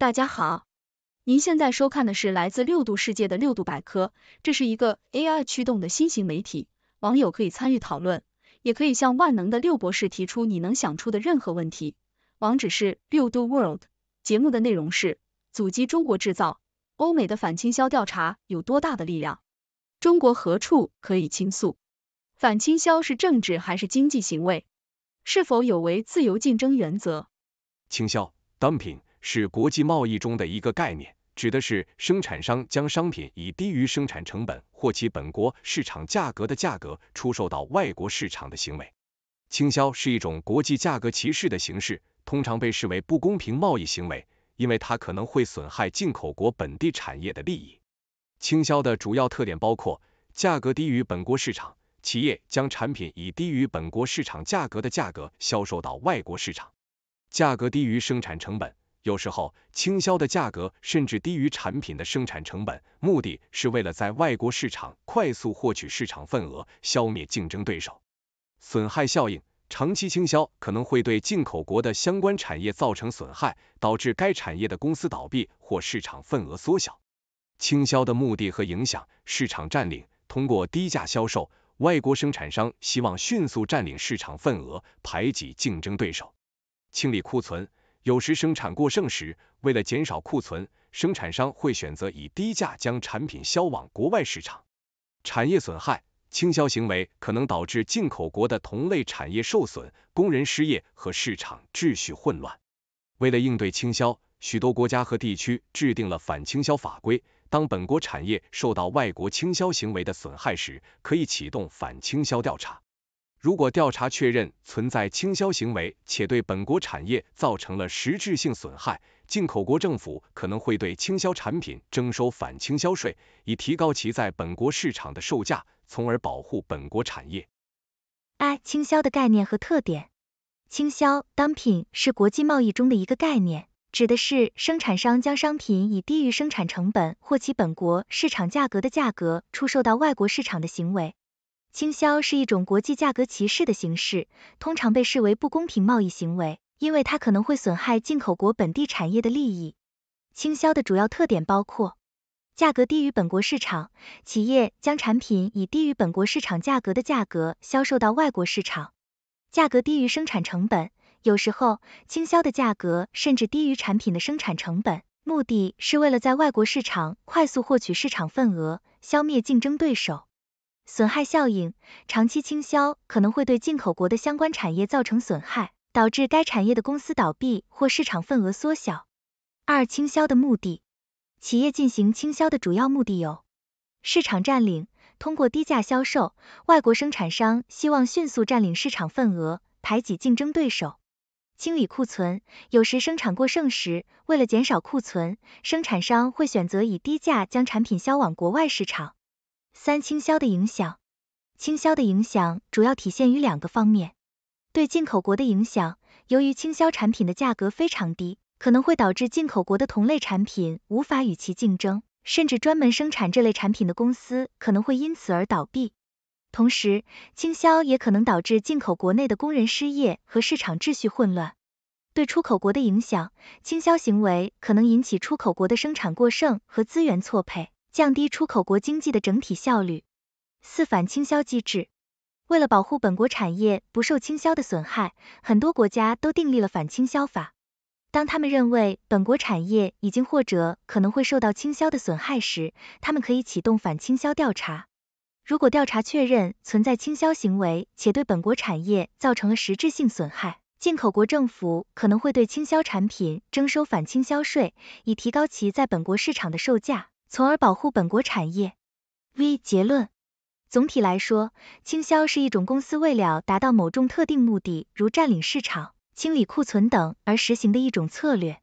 大家好，您现在收看的是来自六度世界的六度百科，这是一个 AI 驱动的新型媒体，网友可以参与讨论，也可以向万能的六博士提出你能想出的任何问题。网址是六度 World。节目的内容是：阻击中国制造，欧美的反倾销调查有多大的力量？中国何处可以倾诉？反倾销是政治还是经济行为？是否有违自由竞争原则？倾销，dumping。是国际贸易中的一个概念，指的是生产商将商品以低于生产成本或其本国市场价格的价格出售到外国市场的行为。倾销是一种国际价格歧视的形式，通常被视为不公平贸易行为，因为它可能会损害进口国本地产业的利益。倾销的主要特点包括：价格低于本国市场，企业将产品以低于本国市场价格的价格销售到外国市场；价格低于生产成本。有时候，倾销的价格甚至低于产品的生产成本，目的是为了在外国市场快速获取市场份额，消灭竞争对手。损害效应：长期倾销可能会对进口国的相关产业造成损害，导致该产业的公司倒闭或市场份额缩小。倾销的目的和影响：市场占领。通过低价销售，外国生产商希望迅速占领市场份额，排挤竞争对手，清理库存。有时生产过剩时，为了减少库存，生产商会选择以低价将产品销往国外市场。产业损害，倾销行为可能导致进口国的同类产业受损、工人失业和市场秩序混乱。为了应对倾销，许多国家和地区制定了反倾销法规。当本国产业受到外国倾销行为的损害时，可以启动反倾销调查。如果调查确认存在倾销行为，且对本国产业造成了实质性损害，进口国政府可能会对倾销产品征收反倾销税，以提高其在本国市场的售价，从而保护本国产业。二、倾销的概念和特点。倾销商品是国际贸易中的一个概念，指的是生产商将商品以低于生产成本或其本国市场价格的价格出售到外国市场的行为。倾销是一种国际价格歧视的形式，通常被视为不公平贸易行为，因为它可能会损害进口国本地产业的利益。倾销的主要特点包括：价格低于本国市场，企业将产品以低于本国市场价格的价格销售到外国市场；价格低于生产成本，有时候倾销的价格甚至低于产品的生产成本，目的是为了在外国市场快速获取市场份额，消灭竞争对手。损害效应，长期倾销可能会对进口国的相关产业造成损害，导致该产业的公司倒闭或市场份额缩小。二、倾销的目的，企业进行倾销的主要目的有：市场占领，通过低价销售，外国生产商希望迅速占领市场份额，排挤竞争对手；清理库存，有时生产过剩时，为了减少库存，生产商会选择以低价将产品销往国外市场。三、倾销的影响。倾销的影响主要体现于两个方面：对进口国的影响，由于倾销产品的价格非常低，可能会导致进口国的同类产品无法与其竞争，甚至专门生产这类产品的公司可能会因此而倒闭。同时，倾销也可能导致进口国内的工人失业和市场秩序混乱。对出口国的影响，倾销行为可能引起出口国的生产过剩和资源错配。降低出口国经济的整体效率。四反倾销机制，为了保护本国产业不受倾销的损害，很多国家都订立了反倾销法。当他们认为本国产业已经或者可能会受到倾销的损害时，他们可以启动反倾销调查。如果调查确认存在倾销行为且对本国产业造成了实质性损害，进口国政府可能会对倾销产品征收反倾销税，以提高其在本国市场的售价。从而保护本国产业。V 结论：总体来说，倾销是一种公司为了达到某种特定目的，如占领市场、清理库存等而实行的一种策略。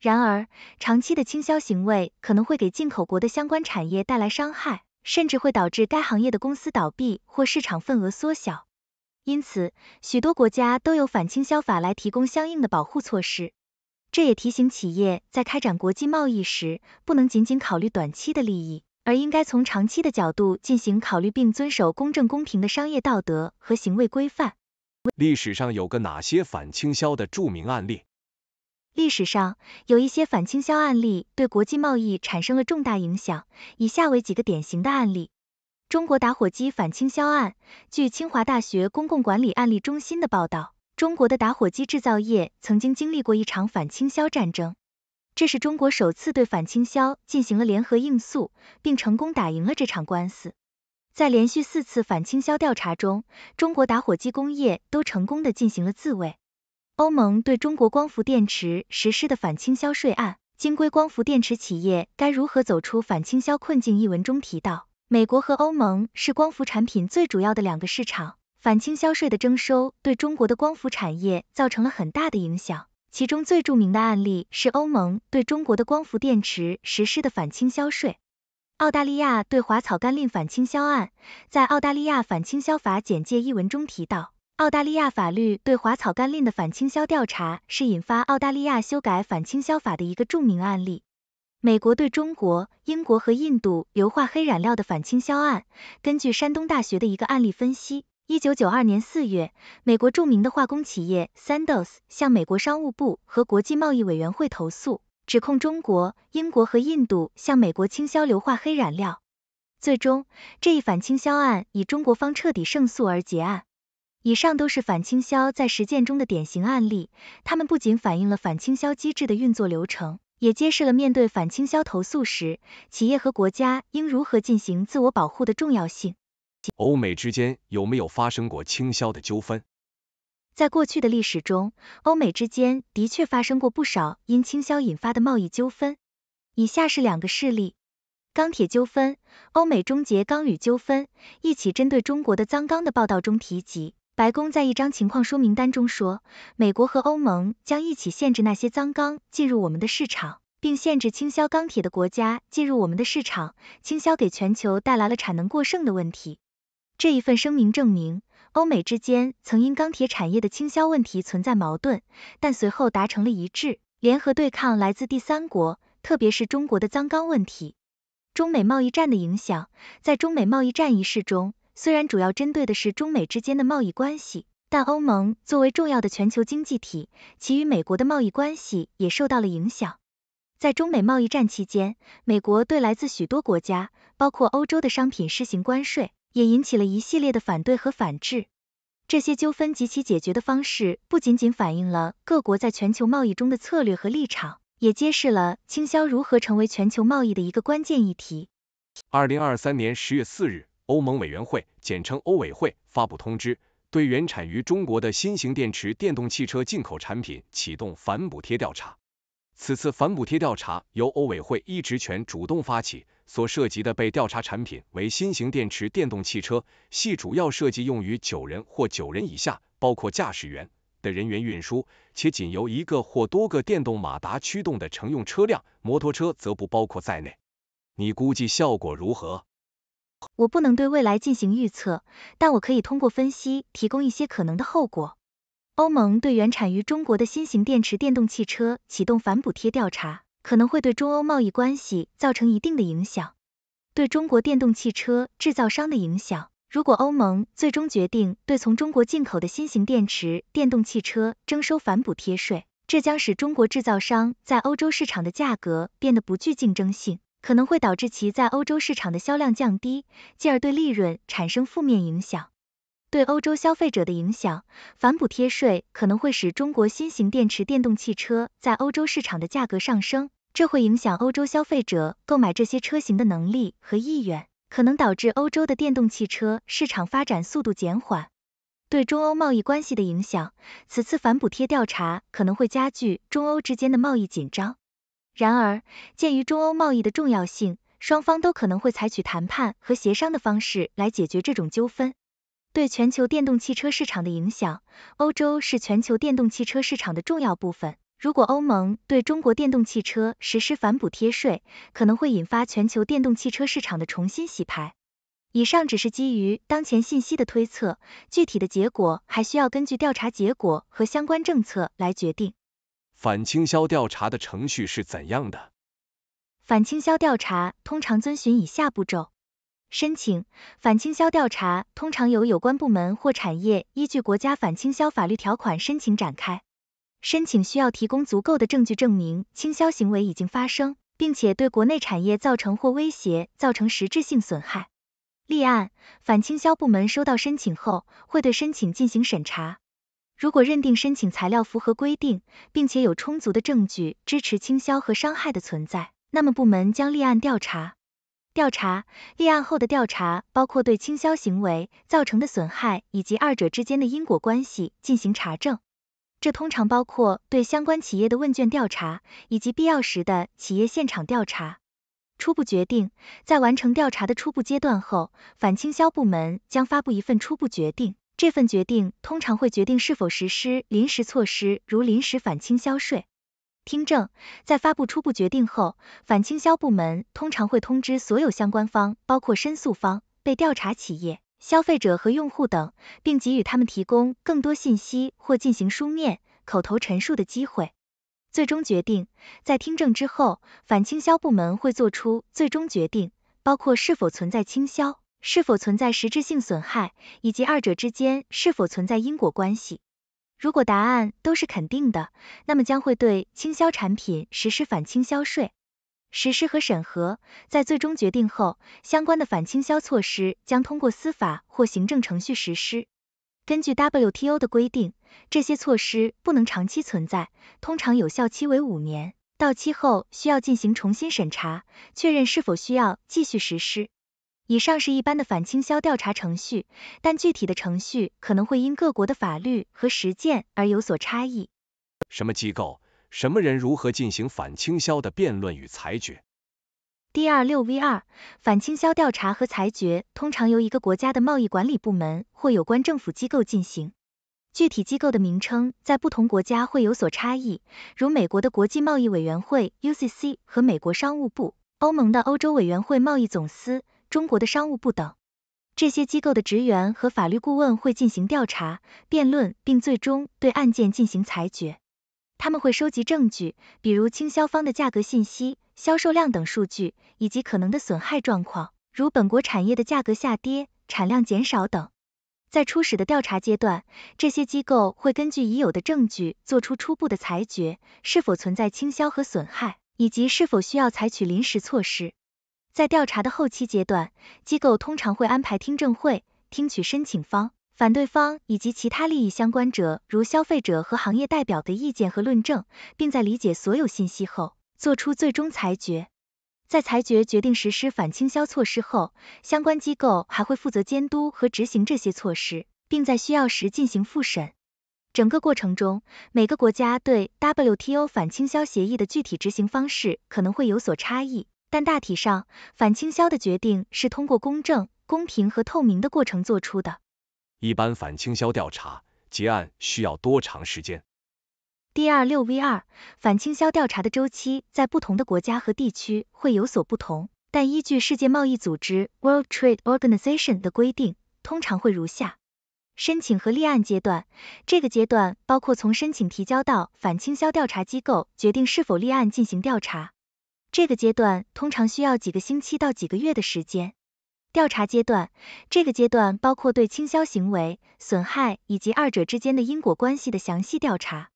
然而，长期的倾销行为可能会给进口国的相关产业带来伤害，甚至会导致该行业的公司倒闭或市场份额缩小。因此，许多国家都有反倾销法来提供相应的保护措施。这也提醒企业在开展国际贸易时，不能仅仅考虑短期的利益，而应该从长期的角度进行考虑，并遵守公正公平的商业道德和行为规范。历史上有个哪些反倾销的著名案例？历史上有一些反倾销案例对国际贸易产生了重大影响，以下为几个典型的案例：中国打火机反倾销案，据清华大学公共管理案例中心的报道。中国的打火机制造业曾经经历过一场反倾销战争，这是中国首次对反倾销进行了联合应诉，并成功打赢了这场官司。在连续四次反倾销调查中，中国打火机工业都成功的进行了自卫。欧盟对中国光伏电池实施的反倾销税案，《金硅光伏电池企业该如何走出反倾销困境》一文中提到，美国和欧盟是光伏产品最主要的两个市场。反倾销税的征收对中国的光伏产业造成了很大的影响，其中最著名的案例是欧盟对中国的光伏电池实施的反倾销税。澳大利亚对华草甘膦反倾销案，在《澳大利亚反倾销法简介》一文中提到，澳大利亚法律对华草甘膦的反倾销调查是引发澳大利亚修改反倾销法的一个著名案例。美国对中国、英国和印度硫化黑染料的反倾销案，根据山东大学的一个案例分析。一九九二年四月，美国著名的化工企业 s a n d o s 向美国商务部和国际贸易委员会投诉，指控中国、英国和印度向美国倾销硫化黑染料。最终，这一反倾销案以中国方彻底胜诉而结案。以上都是反倾销在实践中的典型案例，它们不仅反映了反倾销机制的运作流程，也揭示了面对反倾销投诉时，企业和国家应如何进行自我保护的重要性。欧美之间有没有发生过倾销的纠纷？在过去的历史中，欧美之间的确发生过不少因倾销引发的贸易纠纷。以下是两个事例：钢铁纠纷，欧美终结钢铝纠纷，一起针对中国的脏钢的报道中提及，白宫在一张情况说明单中说，美国和欧盟将一起限制那些脏钢进入我们的市场，并限制倾销钢铁的国家进入我们的市场。倾销给全球带来了产能过剩的问题。这一份声明证明，欧美之间曾因钢铁产业的倾销问题存在矛盾，但随后达成了一致，联合对抗来自第三国，特别是中国的脏钢问题。中美贸易战的影响，在中美贸易战一事中，虽然主要针对的是中美之间的贸易关系，但欧盟作为重要的全球经济体，其与美国的贸易关系也受到了影响。在中美贸易战期间，美国对来自许多国家，包括欧洲的商品施行关税。也引起了一系列的反对和反制。这些纠纷及其解决的方式，不仅仅反映了各国在全球贸易中的策略和立场，也揭示了倾销如何成为全球贸易的一个关键议题。二零二三年十月四日，欧盟委员会（简称欧委会）发布通知，对原产于中国的新型电池电动汽车进口产品启动反补贴调查。此次反补贴调查由欧委会一职权主动发起，所涉及的被调查产品为新型电池电动汽车，系主要设计用于九人或九人以下（包括驾驶员）的人员运输，且仅由一个或多个电动马达驱动的乘用车辆，摩托车则不包括在内。你估计效果如何？我不能对未来进行预测，但我可以通过分析提供一些可能的后果。欧盟对原产于中国的新型电池电动汽车启动反补贴调查，可能会对中欧贸易关系造成一定的影响，对中国电动汽车制造商的影响。如果欧盟最终决定对从中国进口的新型电池电动汽车征收反补贴税，这将使中国制造商在欧洲市场的价格变得不具竞争性，可能会导致其在欧洲市场的销量降低，进而对利润产生负面影响。对欧洲消费者的影响，反补贴税可能会使中国新型电池电动汽车在欧洲市场的价格上升，这会影响欧洲消费者购买这些车型的能力和意愿，可能导致欧洲的电动汽车市场发展速度减缓。对中欧贸易关系的影响，此次反补贴调查可能会加剧中欧之间的贸易紧张。然而，鉴于中欧贸易的重要性，双方都可能会采取谈判和协商的方式来解决这种纠纷。对全球电动汽车市场的影响，欧洲是全球电动汽车市场的重要部分。如果欧盟对中国电动汽车实施反补贴税，可能会引发全球电动汽车市场的重新洗牌。以上只是基于当前信息的推测，具体的结果还需要根据调查结果和相关政策来决定。反倾销调查的程序是怎样的？反倾销调查通常遵循以下步骤。申请反倾销调查通常由有关部门或产业依据国家反倾销法律条款申请展开。申请需要提供足够的证据证明倾销行为已经发生，并且对国内产业造成或威胁造成实质性损害。立案，反倾销部门收到申请后，会对申请进行审查。如果认定申请材料符合规定，并且有充足的证据支持倾销和伤害的存在，那么部门将立案调查。调查立案后的调查包括对倾销行为造成的损害以及二者之间的因果关系进行查证，这通常包括对相关企业的问卷调查以及必要时的企业现场调查。初步决定，在完成调查的初步阶段后，反倾销部门将发布一份初步决定，这份决定通常会决定是否实施临时措施，如临时反倾销税。听证在发布初步决定后，反倾销部门通常会通知所有相关方，包括申诉方、被调查企业、消费者和用户等，并给予他们提供更多信息或进行书面、口头陈述的机会。最终决定在听证之后，反倾销部门会做出最终决定，包括是否存在倾销、是否存在实质性损害以及二者之间是否存在因果关系。如果答案都是肯定的，那么将会对倾销产品实施反倾销税。实施和审核在最终决定后，相关的反倾销措施将通过司法或行政程序实施。根据 WTO 的规定，这些措施不能长期存在，通常有效期为五年，到期后需要进行重新审查，确认是否需要继续实施。以上是一般的反倾销调查程序，但具体的程序可能会因各国的法律和实践而有所差异。什么机构、什么人如何进行反倾销的辩论与裁决 d 二六 v 二反倾销调查和裁决通常由一个国家的贸易管理部门或有关政府机构进行，具体机构的名称在不同国家会有所差异，如美国的国际贸易委员会 （UCC） 和美国商务部，欧盟的欧洲委员会贸易总司。中国的商务部等这些机构的职员和法律顾问会进行调查、辩论，并最终对案件进行裁决。他们会收集证据，比如倾销方的价格信息、销售量等数据，以及可能的损害状况，如本国产业的价格下跌、产量减少等。在初始的调查阶段，这些机构会根据已有的证据做出初步的裁决，是否存在倾销和损害，以及是否需要采取临时措施。在调查的后期阶段，机构通常会安排听证会，听取申请方、反对方以及其他利益相关者，如消费者和行业代表的意见和论证，并在理解所有信息后做出最终裁决。在裁决决定实施反倾销措施后，相关机构还会负责监督和执行这些措施，并在需要时进行复审。整个过程中，每个国家对 WTO 反倾销协议的具体执行方式可能会有所差异。但大体上，反倾销的决定是通过公正、公平和透明的过程做出的。一般反倾销调查结案需要多长时间 d 二6 v 二反倾销调查的周期在不同的国家和地区会有所不同，但依据世界贸易组织 （World Trade Organization） 的规定，通常会如下：申请和立案阶段，这个阶段包括从申请提交到反倾销调查机构决定是否立案进行调查。这个阶段通常需要几个星期到几个月的时间。调查阶段，这个阶段包括对倾销行为、损害以及二者之间的因果关系的详细调查。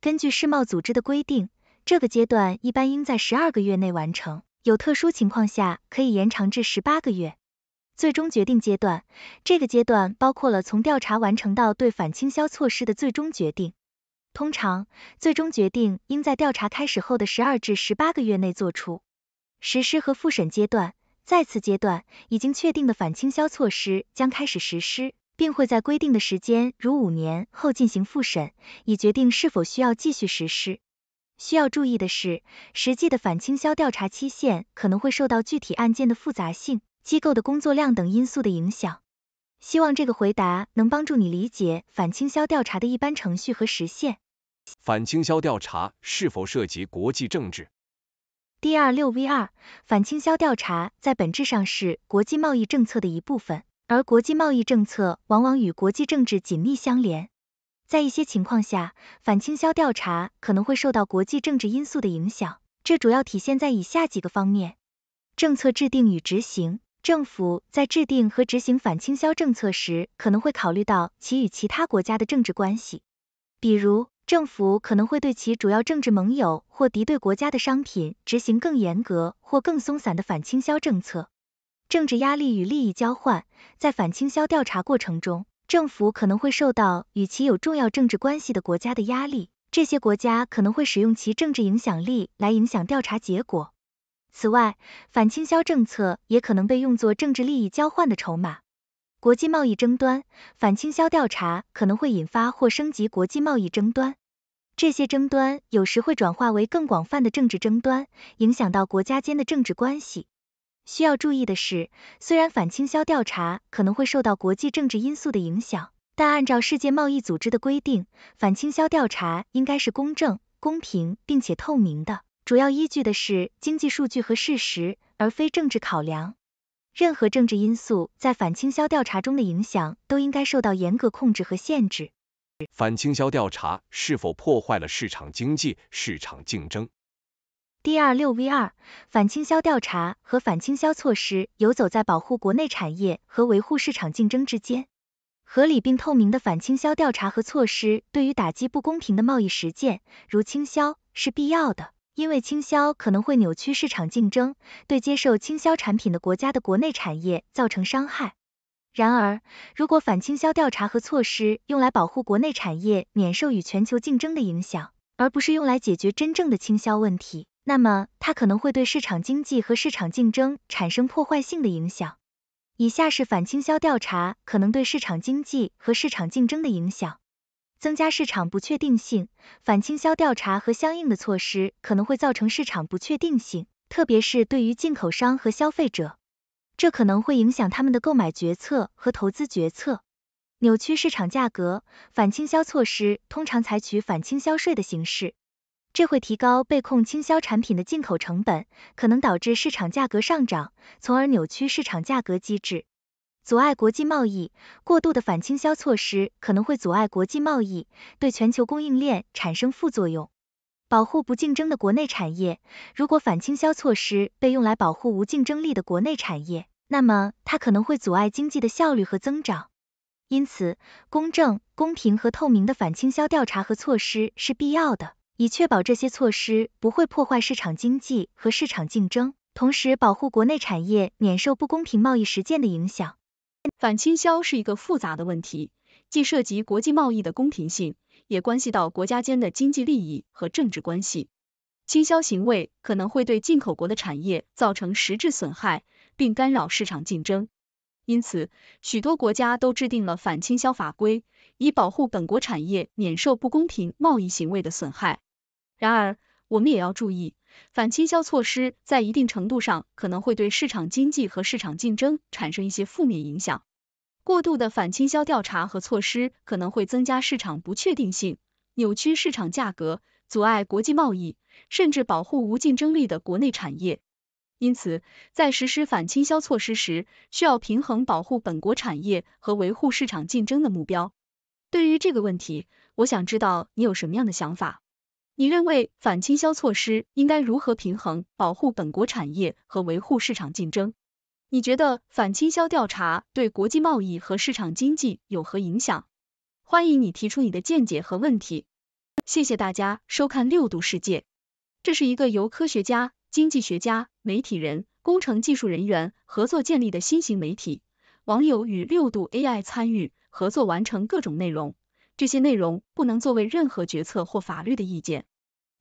根据世贸组织的规定，这个阶段一般应在十二个月内完成，有特殊情况下可以延长至十八个月。最终决定阶段，这个阶段包括了从调查完成到对反倾销措施的最终决定。通常，最终决定应在调查开始后的十二至十八个月内做出。实施和复审阶段，再次阶段，已经确定的反倾销措施将开始实施，并会在规定的时间，如五年后进行复审，以决定是否需要继续实施。需要注意的是，实际的反倾销调查期限可能会受到具体案件的复杂性、机构的工作量等因素的影响。希望这个回答能帮助你理解反倾销调查的一般程序和实现。反倾销调查是否涉及国际政治 d 二6 v 二反倾销调查在本质上是国际贸易政策的一部分，而国际贸易政策往往与国际政治紧密相连。在一些情况下，反倾销调查可能会受到国际政治因素的影响，这主要体现在以下几个方面：政策制定与执行。政府在制定和执行反倾销政策时，可能会考虑到其与其他国家的政治关系。比如，政府可能会对其主要政治盟友或敌对国家的商品执行更严格或更松散的反倾销政策。政治压力与利益交换，在反倾销调查过程中，政府可能会受到与其有重要政治关系的国家的压力，这些国家可能会使用其政治影响力来影响调查结果。此外，反倾销政策也可能被用作政治利益交换的筹码。国际贸易争端、反倾销调查可能会引发或升级国际贸易争端，这些争端有时会转化为更广泛的政治争端，影响到国家间的政治关系。需要注意的是，虽然反倾销调查可能会受到国际政治因素的影响，但按照世界贸易组织的规定，反倾销调查应该是公正、公平并且透明的。主要依据的是经济数据和事实，而非政治考量。任何政治因素在反倾销调查中的影响都应该受到严格控制和限制。反倾销调查是否破坏了市场经济、市场竞争 d 二6 v 2反倾销调查和反倾销措施游走在保护国内产业和维护市场竞争之间。合理并透明的反倾销调查和措施对于打击不公平的贸易实践，如倾销，是必要的。因为倾销可能会扭曲市场竞争，对接受倾销产品的国家的国内产业造成伤害。然而，如果反倾销调查和措施用来保护国内产业免受与全球竞争的影响，而不是用来解决真正的倾销问题，那么它可能会对市场经济和市场竞争产生破坏性的影响。以下是反倾销调查可能对市场经济和市场竞争的影响。增加市场不确定性，反倾销调查和相应的措施可能会造成市场不确定性，特别是对于进口商和消费者，这可能会影响他们的购买决策和投资决策，扭曲市场价格。反倾销措施通常采取反倾销税的形式，这会提高被控倾销产品的进口成本，可能导致市场价格上涨，从而扭曲市场价格机制。阻碍国际贸易，过度的反倾销措施可能会阻碍国际贸易，对全球供应链产生副作用。保护不竞争的国内产业，如果反倾销措施被用来保护无竞争力的国内产业，那么它可能会阻碍经济的效率和增长。因此，公正、公平和透明的反倾销调查和措施是必要的，以确保这些措施不会破坏市场经济和市场竞争，同时保护国内产业免受不公平贸易实践的影响。反倾销是一个复杂的问题，既涉及国际贸易的公平性，也关系到国家间的经济利益和政治关系。倾销行为可能会对进口国的产业造成实质损害，并干扰市场竞争。因此，许多国家都制定了反倾销法规，以保护本国产业免受不公平贸易行为的损害。然而，我们也要注意。反倾销措施在一定程度上可能会对市场经济和市场竞争产生一些负面影响。过度的反倾销调查和措施可能会增加市场不确定性，扭曲市场价格，阻碍国际贸易，甚至保护无竞争力的国内产业。因此，在实施反倾销措施时，需要平衡保护本国产业和维护市场竞争的目标。对于这个问题，我想知道你有什么样的想法。你认为反倾销措施应该如何平衡保护本国产业和维护市场竞争？你觉得反倾销调查对国际贸易和市场经济有何影响？欢迎你提出你的见解和问题。谢谢大家收看六度世界，这是一个由科学家、经济学家、媒体人、工程技术人员合作建立的新型媒体，网友与六度 AI 参与合作完成各种内容，这些内容不能作为任何决策或法律的意见。